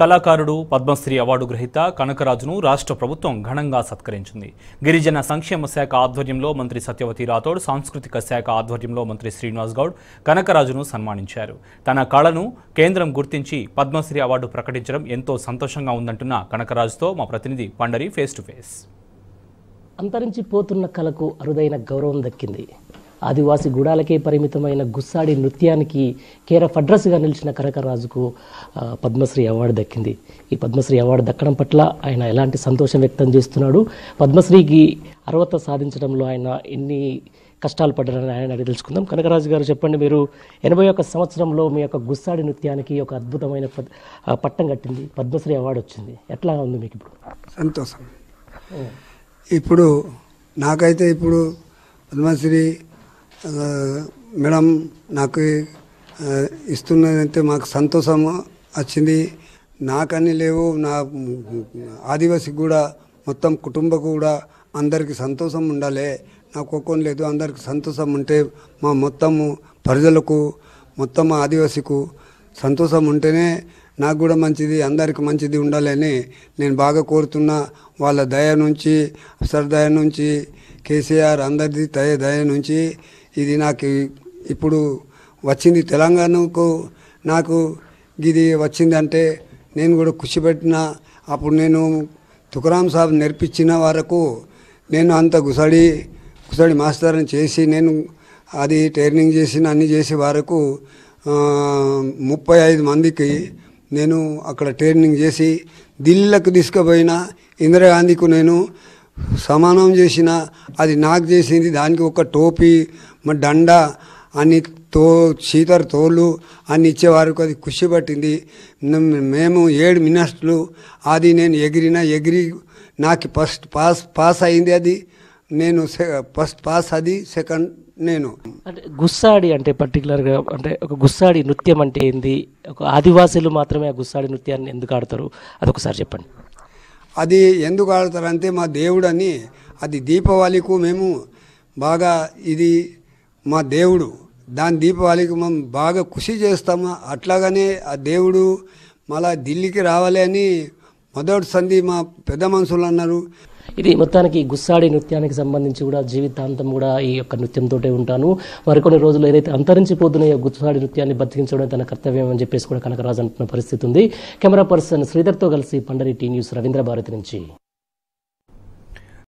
కళాకారుడు పద్మశ్రీ అవార్డు గ్రహీత కనకరాజును రాష్ట్ర ప్రభుత్వం ఘనంగా సత్కరించింది గిరిజన సంక్షేమ శాఖ ఆధ్వర్యంలో మంత్రి సత్యవతి రాథోడ్ సాంస్కృతిక శాఖ ఆధ్వర్యంలో మంత్రి శ్రీనివాస్ గౌడ్ కనకరాజును సన్మానించారు తన కళను కేంద్రం గుర్తించి పద్మశ్రీ అవార్డు ప్రకటించడం ఎంతో సంతోషంగా ఉందంటున్న కనకరాజుతో మా ప్రతినిధి పండరి ఫేస్ టు ఫేస్ అంతరించిపోతున్న కళకు అరుదైన గౌరవం దక్కింది ఆదివాసి గుడాలకే పరిమితమైన గుస్సాడి నృత్యానికి కేర ఫడ్రస్గా నిలిచిన కనకరాజుకు పద్మశ్రీ అవార్డు దక్కింది ఈ పద్మశ్రీ అవార్డు దక్కడం పట్ల ఆయన ఎలాంటి సంతోషం వ్యక్తం చేస్తున్నాడు పద్మశ్రీకి అర్హత సాధించడంలో ఆయన ఎన్ని కష్టాలు పడ్డారని ఆయన అడిగి తెలుసుకుందాం కనకరాజు గారు చెప్పండి మీరు ఎనభై ఒక్క సంవత్సరంలో మీ యొక్క గుస్సాడి నృత్యానికి ఒక అద్భుతమైన పట్టం కట్టింది పద్మశ్రీ అవార్డు వచ్చింది ఎట్లా ఉంది మీకు ఇప్పుడు సంతోషం ఇప్పుడు నాకైతే ఇప్పుడు పద్మశ్రీ మేడం నాకు ఇస్తున్నదంటే మాకు సంతోషం వచ్చింది నాకన్నీ లేవు నా ఆదివాసి కూడా మొత్తం కుటుంబ కూడా అందరికీ సంతోషం ఉండాలి నాకు ఒక్కొని లేదు అందరికి సంతోషం ఉంటే మా మొత్తము ప్రజలకు మొత్తం ఆదివాసికు సంతోషం ఉంటేనే నాకు కూడా మంచిది అందరికి మంచిది ఉండాలని నేను బాగా కోరుతున్నా వాళ్ళ దయ నుంచి సర్ దయ నుంచి కేసీఆర్ అందరిది దయ దయ నుంచి ఇది నాకు ఇప్పుడు వచ్చింది తెలంగాణకు నాకు ఇది వచ్చిందంటే నేను కూడా కృషి పెట్టిన అప్పుడు నేను తుకరాం సాబ్ నేర్పించిన వరకు నేను అంత గుసడి గుసడి మాస్టర్ని చేసి నేను అది ట్రైనింగ్ చేసిన అన్ని చేసే వరకు ముప్పై ఐదు మందికి నేను అక్కడ ట్రైనింగ్ చేసి ఢిల్లీలకు తీసుకుపోయిన ఇందిరాగాంధీకు నేను సమానం చేసిన అది నాకు చేసింది దానికి ఒక టోపీ మా దండ అని తో చీతర తోలు అని ఇచ్చేవారికి అది ఖుషి పట్టింది మేము ఏడు మినిస్టర్లు అది నేను ఎగిరిన ఎగిరి నాకు ఫస్ట్ పాస్ పాస్ అయింది అది నేను ఫస్ట్ పాస్ అది సెకండ్ నేను అంటే గుస్సాడి అంటే పర్టికులర్గా అంటే ఒక గుస్సాడి నృత్యం అంటే ఏంది ఒక ఆదివాసీలు మాత్రమే ఆ గుస్సాడి నృత్యాన్ని ఎందుకు ఆడతారు అదొకసారి చెప్పండి అది ఎందుకు ఆడతారంటే మా దేవుడని అది దీపావళికు మేము బాగా ఇది మా దేవుడు దాని దీపావళికి మేము బాగా కృషి చేస్తాము అట్లాగనే ఆ దేవుడు మళ్ళా ఢిల్లీకి రావాలి అని మొదటి సంధి మా పెద్ద మనుషులు అన్నారు ఇది మొత్తానికి గుస్సాడి నృత్యానికి సంబంధించి కూడా జీవితాంతం కూడా ఈ యొక్క నృత్యంతో ఉంటాను మరికొన్ని రోజులు ఏదైతే అంతరించిపోతున్నాయో గుస్సాడి నృత్యాన్ని బతికించడం తన కర్తవ్యం అని చెప్పేసి కూడా కనకరాజు అంటున్న పరిస్థితి ఉంది కెమెరా పర్సన్ శ్రీధర్తో కలిసి పండరి టీ న్యూస్ రవీంద్ర భారతి నుంచి